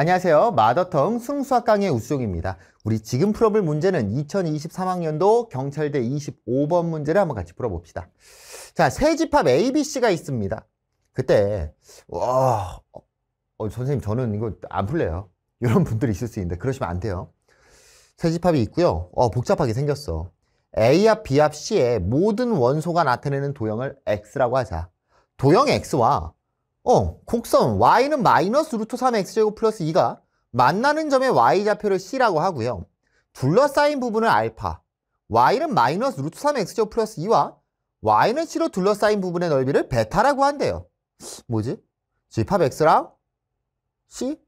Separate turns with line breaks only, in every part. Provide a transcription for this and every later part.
안녕하세요. 마더텅 승수학 강의 우수용입니다. 우리 지금 풀어볼 문제는 2023학년도 경찰대 25번 문제를 한번 같이 풀어봅시다. 자, 세 집합 A, B, C가 있습니다. 그때 와, 어, 선생님 저는 이거 안 풀래요. 이런 분들이 있을 수 있는데 그러시면 안 돼요. 세 집합이 있고요. 어, 복잡하게 생겼어. A합, B합, C의 모든 원소가 나타내는 도형을 X라고 하자. 도형 X와 어, 곡선 y는 마이너스 루트 3x제곱 플러스 2가 만나는 점에 y좌표를 c라고 하고요. 둘러싸인 부분을 알파, y는 마이너스 루트 3x제곱 플러스 2와 y는 c로 둘러싸인 부분의 넓이를 베타라고 한대요. 뭐지? 집합 x랑 c?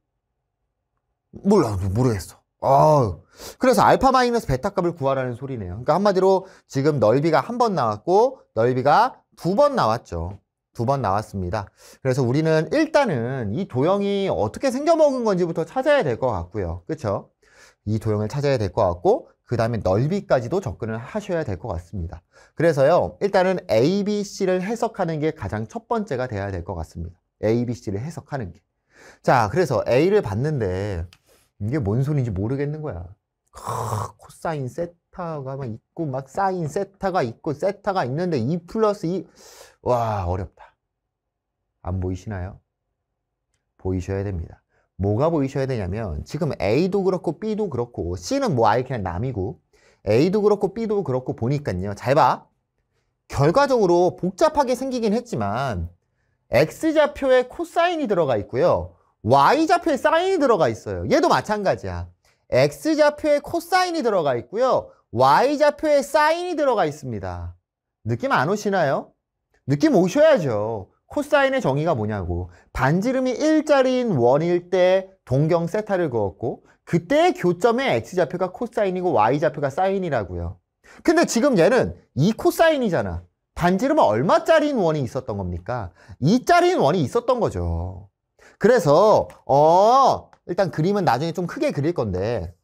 몰라, 모르겠어. 아, 그래서 알파 마이너스 베타 값을 구하라는 소리네요. 그러니까 한마디로 지금 넓이가 한 번 나왔고 넓이가 두 번 나왔죠. 두번 나왔습니다. 그래서 우리는 일단은 이 도형이 어떻게 생겨먹은 건지부터 찾아야 될 것 같고요. 그쵸이 도형을 찾아야 될 것 같고 그 다음에 넓이까지도 접근을 하셔야 될 것 같습니다. 그래서요. 일단은 A, B, C를 해석하는 게 가장 첫 번째가 돼야 될 것 같습니다. A, B, C를 해석하는 게. 자, 그래서 A를 봤는데 이게 뭔 소리인지 모르겠는 거야. 아, 코사인 세타가 막 있고 막 사인 세타가 있고 세타가 있는데 2 플러스 2와 어렵다. 안 보이시나요? 보이셔야 됩니다. 뭐가 보이셔야 되냐면 지금 A도 그렇고 B도 그렇고 C는 뭐 아예 그냥 남이고 A도 그렇고 B도 그렇고 보니까요. 잘 봐. 결과적으로 복잡하게 생기긴 했지만 X좌표에 코사인이 들어가 있고요. Y좌표에 사인이 들어가 있어요. 얘도 마찬가지야. X좌표에 코사인이 들어가 있고요. Y좌표에 사인이 들어가 있습니다. 느낌 안 오시나요? 느낌 오셔야죠. 코사인의 정의가 뭐냐고 반지름이 1자리인 원일 때 동경 세타를 그었고 그때의 교점의 x좌표가 코사인이고 y좌표가 사인이라고요. 근데 지금 얘는 이 코사인이잖아. 반지름은 얼마짜리인 원이 있었던 겁니까? 이짜리인 원이 있었던 거죠. 그래서 어 일단 그림은 나중에 좀 크게 그릴 건데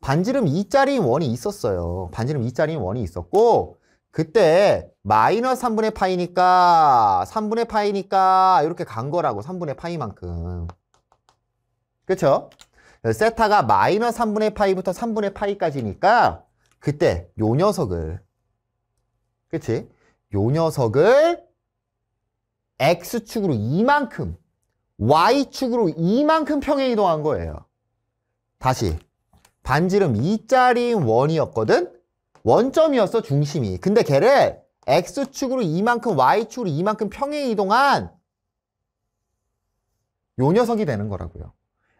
반지름 이짜리인 원이 있었어요. 반지름 이짜리인 원이 있었고 그때 마이너스 3분의 파이니까 3분의 파이니까 이렇게 간 거라고 3분의 파이만큼 그쵸? 세타가 마이너스 3분의 파이부터 3분의 파이까지니까 그때 요 녀석을 그치? 요 녀석을 x축으로 이만큼 y축으로 이만큼 평행 이동한 거예요 다시 반지름 2짜리 원이었거든? 원점이었어 중심이 근데 걔를 x축으로 이만큼 y축으로 이만큼 평행 이동한 요 녀석이 되는 거라고요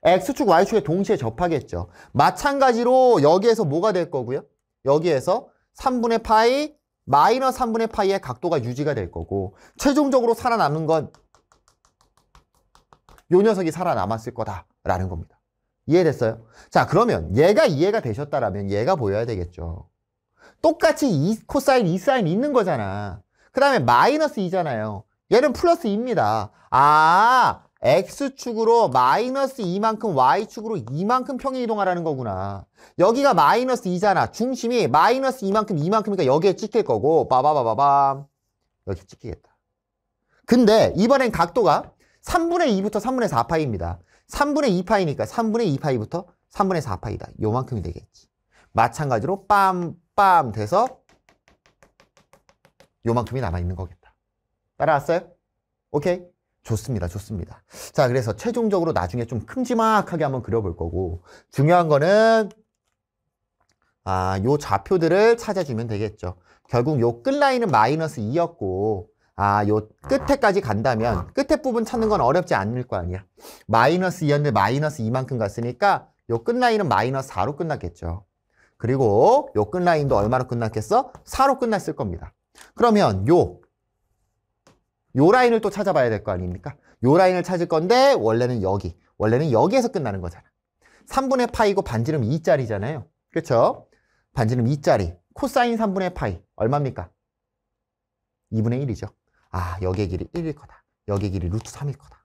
x축 y축에 동시에 접하겠죠 마찬가지로 여기에서 뭐가 될 거고요 여기에서 3분의 파이 마이너 3분의 파이의 각도가 유지가 될 거고 최종적으로 살아남는 건 요 녀석이 살아남았을 거다라는 겁니다 이해됐어요? 자 그러면 얘가 이해가 되셨다라면 얘가 보여야 되겠죠 똑같이 이 코사인, 이 사인 있는 거잖아. 그 다음에 마이너스 2잖아요. 얘는 플러스 2입니다. 아, X축으로 마이너스 2만큼 Y축으로 2만큼 평행 이동하라는 거구나. 여기가 마이너스 2잖아. 중심이 마이너스 2만큼 2만큼이니까 여기에 찍힐 거고 빠바바바밤 여기 찍히겠다. 근데 이번엔 각도가 3분의 2부터 3분의 4파이입니다. 3분의 2파이니까 3분의 2파이부터 3분의 4파이다. 요만큼이 되겠지. 마찬가지로 빰빰 돼서 요만큼이 남아있는 거겠다. 따라왔어요? 오케이? 좋습니다. 좋습니다. 자, 그래서 최종적으로 나중에 좀 큼지막하게 한번 그려볼 거고 중요한 거는 아, 요 좌표들을 찾아주면 되겠죠. 결국 요 끝라인은 마이너스 2였고 아, 요 끝에까지 간다면 끝에 부분 찾는 건 어렵지 않을 거 아니야. 마이너스 2였는데 마이너스 2만큼 갔으니까 요 끝라인은 마이너스 4로 끝났겠죠. 그리고 요 끝라인도 얼마로 끝났겠어? 4로 끝났을 겁니다. 그러면 요, 요 라인을 또 찾아봐야 될 거 아닙니까? 요 라인을 찾을 건데 원래는 여기, 원래는 여기에서 끝나는 거잖아. 3분의 파이고 반지름 2짜리잖아요. 그렇죠? 반지름 2짜리, 코사인 3분의 파이 얼마입니까? 2분의 1이죠. 아, 여기의 길이 1일 거다. 여기의 길이 루트 3일 거다.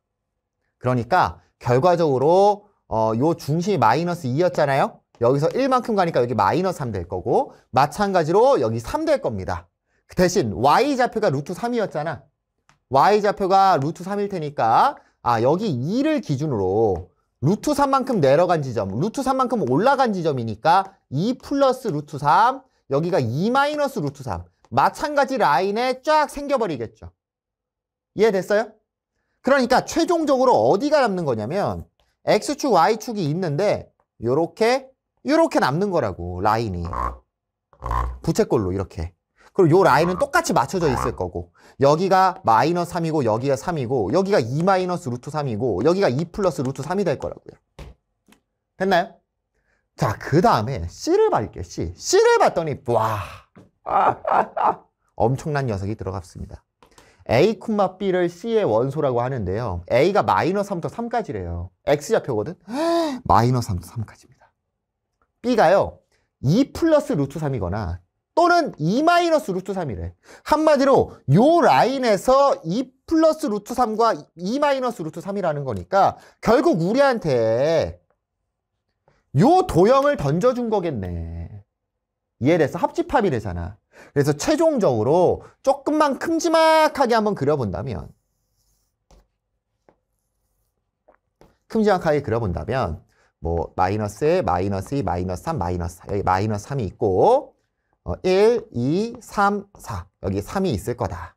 그러니까 결과적으로 어, 요 중심이 마이너스 2였잖아요. 여기서 1만큼 가니까 여기 마이너3될 거고 마찬가지로 여기 3 될 겁니다. 그 대신 y좌표가 루트 3이었잖아. y좌표가 루트 3일 테니까 아 여기 2를 기준으로 루트 3만큼 내려간 지점, 루트 3만큼 올라간 지점이니까 2 플러스 루트 3, 여기가 2 마이너스 루트 3. 마찬가지 라인에 쫙 생겨버리겠죠. 이해됐어요? 그러니까 최종적으로 어디가 남는 거냐면 x축, y축이 있는데 이렇게 이렇게 남는 거라고 라인이 부채꼴로 이렇게 그리고 요 라인은 똑같이 맞춰져 있을 거고 여기가 마이너스 3이고 여기가 3이고 여기가 2 마이너스 루트 3이고 여기가 2 플러스 루트 3이 될 거라고요 됐나요? 자그 다음에 C를 봤게 C C를 봤더니 와 엄청난 녀석이 들어갔습니다 A, B를 C의 원소라고 하는데요. A가 마이너스 3부터 3까지래요. X좌표거든? 마이너스 3부터 3까지입니다. B가요. 2 e 플러스 루트 3이거나 또는 2 e 마이너스 루트 3이래. 한마디로 요 라인에서 2 e 플러스 루트 3과 2 마이너스 루트 3이라는 거니까 결국 우리한테 요 도형을 던져준 거겠네. 이해돼서 합집합이 되잖아. 그래서 최종적으로 조금만 큼지막하게 한번 그려본다면 큼지막하게 그려본다면 뭐 마이너스 마이너스 2, 마이너스 3, 마이너스 4. 여기 마이너스 3이 있고 어, 1, 2, 3, 4. 여기 3이 있을 거다.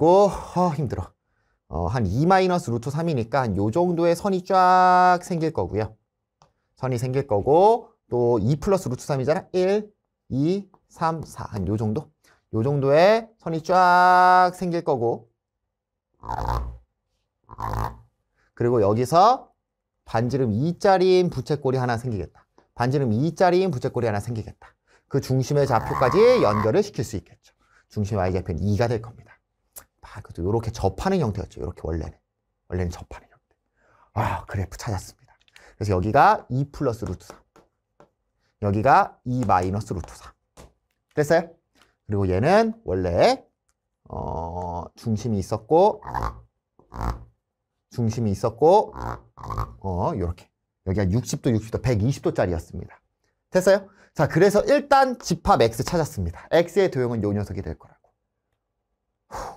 그리고 어, 힘들어. 어, 한 2 마이너스 루트 3이니까 요 정도의 선이 쫙 생길 거고요. 선이 생길 거고 또 2 플러스 루트 3이잖아. 1, 2, 3, 4. 한 요 정도? 요 정도의 선이 쫙 생길 거고 그리고 여기서 반지름 2짜리인 부채꼴이 하나 생기겠다. 반지름 2짜리인 부채꼴이 하나 생기겠다. 그 중심의 좌표까지 연결을 시킬 수 있겠죠. 중심 y좌표는 2가 될 겁니다. 아, 그래도 이렇게 접하는 형태였죠. 이렇게 원래는. 원래는 접하는 형태. 아, 그래프 찾았습니다. 그래서 여기가 2 플러스 루트 3. 여기가 2 마이너스 루트 3. 됐어요? 그리고 얘는 원래 어, 중심이 있었고 중심이 있었고 어 이렇게 여기가 60도, 60도, 120도짜리였습니다. 됐어요? 자, 그래서 일단 집합 x 찾았습니다. x의 도형은 요 녀석이 될 거라고. 후.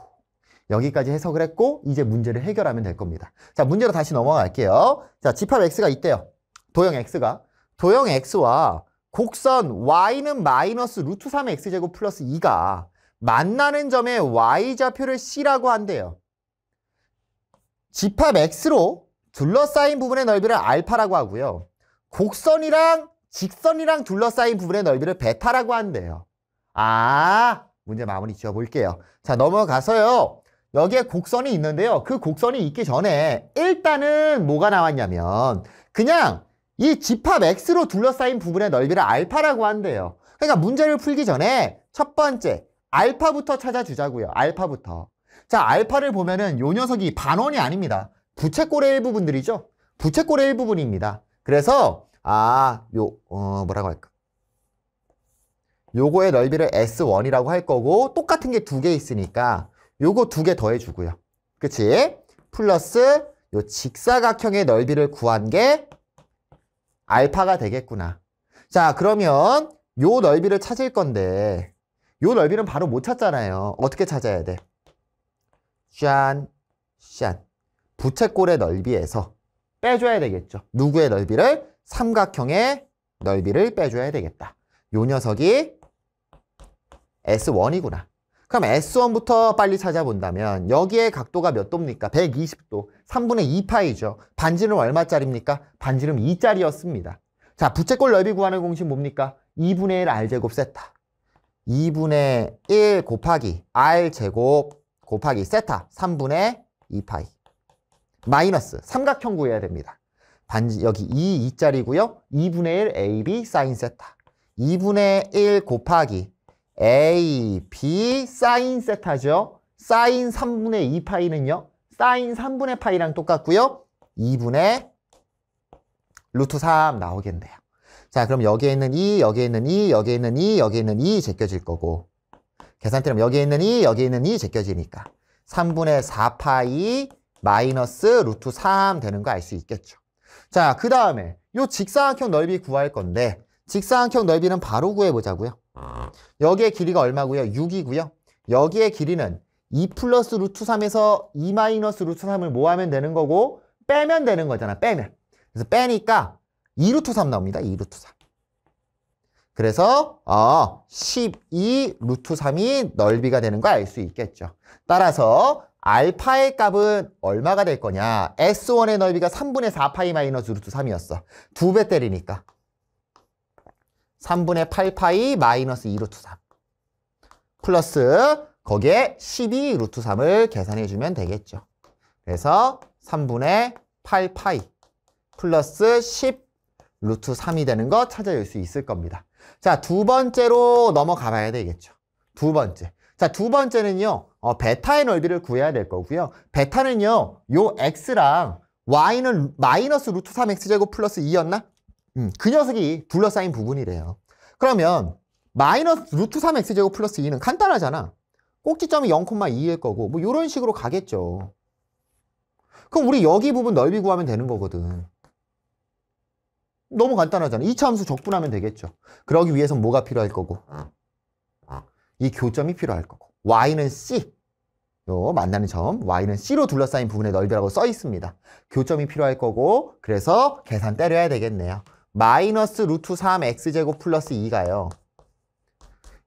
여기까지 해석을 했고 이제 문제를 해결하면 될 겁니다. 자, 문제로 다시 넘어갈게요. 자, 집합 x가 있대요. 도형 x가. 도형 x와 곡선 y는 마이너스 루트 3x제곱 플러스 2가 만나는 점에 y좌표를 c라고 한대요. 집합 X로 둘러싸인 부분의 넓이를 알파라고 하고요. 곡선이랑 직선이랑 둘러싸인 부분의 넓이를 베타라고 한대요. 아, 문제 마무리 지어볼게요. 자, 넘어가서요. 여기에 곡선이 있는데요. 그 곡선이 있기 전에 일단은 뭐가 나왔냐면 그냥 이 집합 X로 둘러싸인 부분의 넓이를 알파라고 한대요. 그러니까 문제를 풀기 전에 첫 번째 알파부터 찾아주자고요. 알파부터. 자, 알파를 보면은 요 녀석이 반원이 아닙니다. 부채꼴의 일부분들이죠. 부채꼴의 일부분입니다. 그래서 아, 요 어, 뭐라고 할까? 요거의 넓이를 S1이라고 할 거고 똑같은 게 두 개 있으니까 요거 두 개 더해 주고요. 그치? 플러스 요 직사각형의 넓이를 구한 게 알파가 되겠구나. 자, 그러면 요 넓이를 찾을 건데 요 넓이는 바로 못 찾잖아요. 어떻게 찾아야 돼? 샨, 샨. 부채꼴의 넓이에서 빼줘야 되겠죠. 누구의 넓이를? 삼각형의 넓이를 빼줘야 되겠다. 요 녀석이 S1이구나. 그럼 S1부터 빨리 찾아본다면 여기에 각도가 몇 도입니까? 120도. 3분의 2파이죠. 반지름 얼마짜리입니까? 반지름 2짜리였습니다. 자, 부채꼴 넓이 구하는 공식 뭡니까? 2분의 1 R제곱 세타. 2분의 1 곱하기 R제곱 곱하기 세타 3분의 2파이 마이너스 삼각형 구해야 됩니다. 반지 여기 2, 2짜리고요. 2분의 1 AB 사인 세타 2분의 1 곱하기 AB 사인 세타죠. 사인 3분의 2파이는요. 사인 3분의 파이랑 똑같고요. 2분의 루트 3 나오겠네요. 자 그럼 여기에 있는 2, 여기에 있는 2, 여기에 있는 2, 여기에 있는 2 제껴질 거고 계산대는 여기에 있는 이, 여기에 있는 이 제껴지니까 3분의 4파이 마이너스 루트 3 되는 거 알 수 있겠죠. 자, 그 다음에 요 직사각형 넓이 구할 건데 직사각형 넓이는 바로 구해보자고요. 여기에 길이가 얼마고요? 6이고요. 여기에 길이는 2 플러스 루트 3에서 2 마이너스 루트 3을 모하면 되는 거고 빼면 되는 거잖아, 빼면. 그래서 빼니까 2루트 3 나옵니다, 2루트 3. 그래서 어, 12 루트 3이 넓이가 되는 거 알 수 있겠죠. 따라서 알파의 값은 얼마가 될 거냐. S1의 넓이가 3분의 4파이 마이너스 루트 3이었어. 두 배 때리니까. 3분의 8파이 마이너스 2루트 3. 플러스 거기에 12 루트 3을 계산해 주면 되겠죠. 그래서 3분의 8파이 플러스 10 루트 3이 되는 거 찾아낼 수 있을 겁니다. 자, 두 번째로 넘어가 봐야 되겠죠. 두 번째. 자, 두 번째는요. 어, 베타의 넓이를 구해야 될 거고요. 베타는요. 요 x랑 y는 마이너스 루트 3x제곱 플러스 2였나? 음, 그 녀석이 둘러싸인 부분이래요. 그러면 마이너스 루트 3x제곱 플러스 2는 간단하잖아. 꼭지점이 0,2일 거고 뭐 이런 식으로 가겠죠. 그럼 우리 여기 부분 넓이 구하면 되는 거거든. 너무 간단하잖아. 2차 함수 적분하면 되겠죠. 그러기 위해서 뭐가 필요할 거고? 이 교점이 필요할 거고. y는 c. 요 만나는 점, y는 c로 둘러싸인 부분의 넓이라고 써 있습니다. 교점이 필요할 거고 그래서 계산 때려야 되겠네요. 마이너스 루트 3 x제곱 플러스 2가요.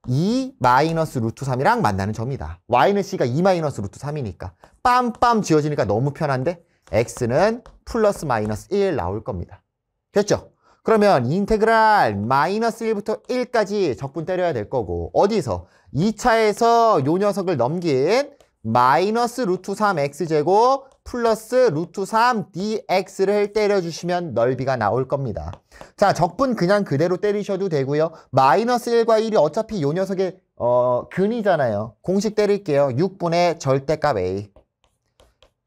2 마이너스 루트 3이랑 만나는 점이다. y는 c가 2 마이너스 루트 3이니까 빰빰 지워지니까 너무 편한데 x는 플러스 마이너스 1 나올 겁니다. 됐죠? 그러면 인테그랄 마이너스 1부터 1까지 적분 때려야 될 거고 어디서? 2차에서 요 녀석을 넘긴 마이너스 루트 3x제곱 플러스 루트 3 dx를 때려주시면 넓이가 나올 겁니다. 자, 적분 그냥 그대로 때리셔도 되고요. 마이너스 1과 1이 어차피 요 녀석의 어, 근이잖아요. 공식 때릴게요. 6분의 절대값 a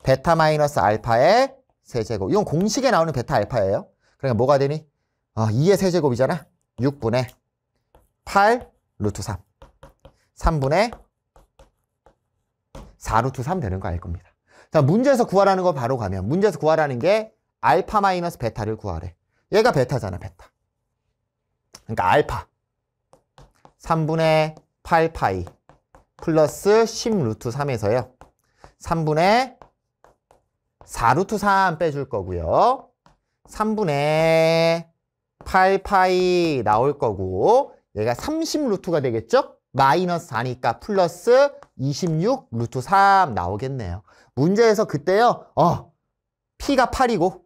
베타 마이너스 알파의 세제곱. 이건 공식에 나오는 베타 알파예요. 그러니까 뭐가 되니? 아, 2의 세제곱이잖아. 6분의 8 루트 3. 3분의 4 루트 3 되는 거 알 겁니다. 자, 문제에서 구하라는 거 바로 가면 문제에서 구하라는 게 알파 마이너스 베타를 구하래. 얘가 베타잖아, 베타. 그러니까 알파. 3분의 8파이 플러스 10 루트 3에서요. 3분의 4루트 3 빼줄 거고요. 3분의 8파이 나올 거고 얘가 30루트가 되겠죠? 마이너스 4니까 플러스 26 루트 3 나오겠네요. 문제에서 그때요. 어, P가 8이고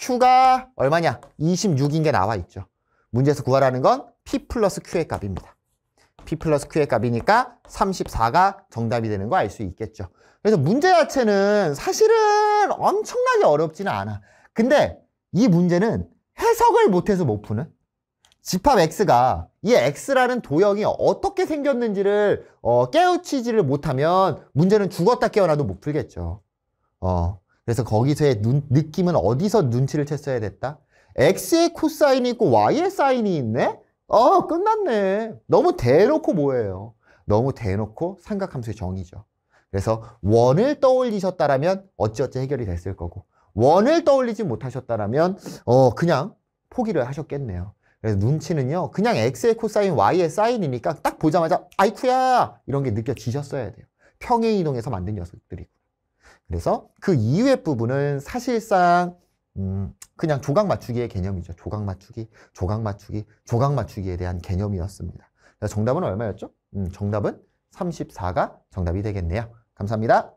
Q가 얼마냐? 26인 게 나와 있죠. 문제에서 구하라는 건 P 플러스 Q의 값입니다. p 플러스 q의 값이니까 34가 정답이 되는 거 알 수 있겠죠. 그래서 문제 자체는 사실은 엄청나게 어렵지는 않아. 근데 이 문제는 해석을 못해서 못 푸는 집합 x가 이 x라는 도형이 어떻게 생겼는지를 어, 깨우치지를 못하면 문제는 죽었다 깨어나도 못 풀겠죠. 어, 그래서 거기서의 눈, 느낌은 어디서 눈치를 챘어야 됐다? x의 코사인이 있고 y의 사인이 있네? 어, 끝났네. 너무 대놓고 뭐예요? 너무 대놓고 삼각함수의 정의죠. 그래서 원을 떠올리셨다라면 어찌어찌 해결이 됐을 거고 원을 떠올리지 못하셨다라면 어 그냥 포기를 하셨겠네요. 그래서 눈치는요. 그냥 x의 코사인 y의 사인이니까 딱 보자마자 아이쿠야 이런 게 느껴지셨어야 돼요. 평행 이동에서 만든 녀석들이고. 그래서 그 이후의 부분은 사실상 음, 그냥 조각 맞추기의 개념이죠. 조각 맞추기, 조각 맞추기, 조각 맞추기에 대한 개념이었습니다. 정답은 얼마였죠? 음, 정답은 34가 정답이 되겠네요. 감사합니다.